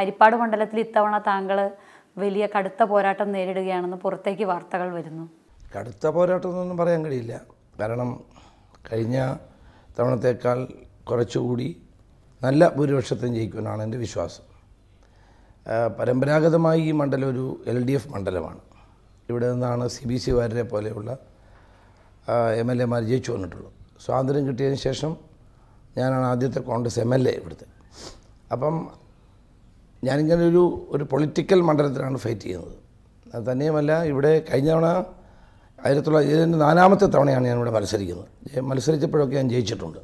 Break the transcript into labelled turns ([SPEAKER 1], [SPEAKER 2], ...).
[SPEAKER 1] ഹരിപ്പാട് മണ്ഡലത്തിൽ ഇത്തവണ താങ്കൾ വലിയ കടുത്ത പോരാട്ടം നേരിടുകയാണെന്ന് പുറത്തേക്ക് വാർത്തകൾ
[SPEAKER 2] വരുന്നു കടുത്ത പോരാട്ടമൊന്നും പറയാൻ കഴിയില്ല കാരണം കഴിഞ്ഞ തവണത്തേക്കാൾ കുറച്ചുകൂടി നല്ല ഭൂരിപക്ഷത്തിന് ജയിക്കുമെന്നാണ് എൻ്റെ വിശ്വാസം പരമ്പരാഗതമായി ഈ മണ്ഡലം ഒരു എൽ ഡി എഫ് മണ്ഡലമാണ് ഇവിടെ നിന്നാണ് സി ബി സി വാര്യരെ പോലെയുള്ള എം എൽ എമാർ ജയിച്ചു വന്നിട്ടുള്ളൂ സ്വാതന്ത്ര്യം കിട്ടിയതിന് ശേഷം ഞാനാണ് ആദ്യത്തെ കോൺഗ്രസ് എം എൽ എ ഇവിടുത്തെ അപ്പം ഞാനിങ്ങനെ ഒരു ഒരു പൊളിറ്റിക്കൽ മണ്ഡലത്തിലാണ് ഫൈറ്റ് ചെയ്യുന്നത് അത് തന്നെയുമല്ല ഇവിടെ കഴിഞ്ഞ തവണ ആയിരത്തി തൊള്ളായിരത്തി നാലാമത്തെ തവണയാണ് ഞാനിവിടെ മത്സരിക്കുന്നത് മത്സരിച്ചപ്പോഴൊക്കെ ഞാൻ ജയിച്ചിട്ടുണ്ട്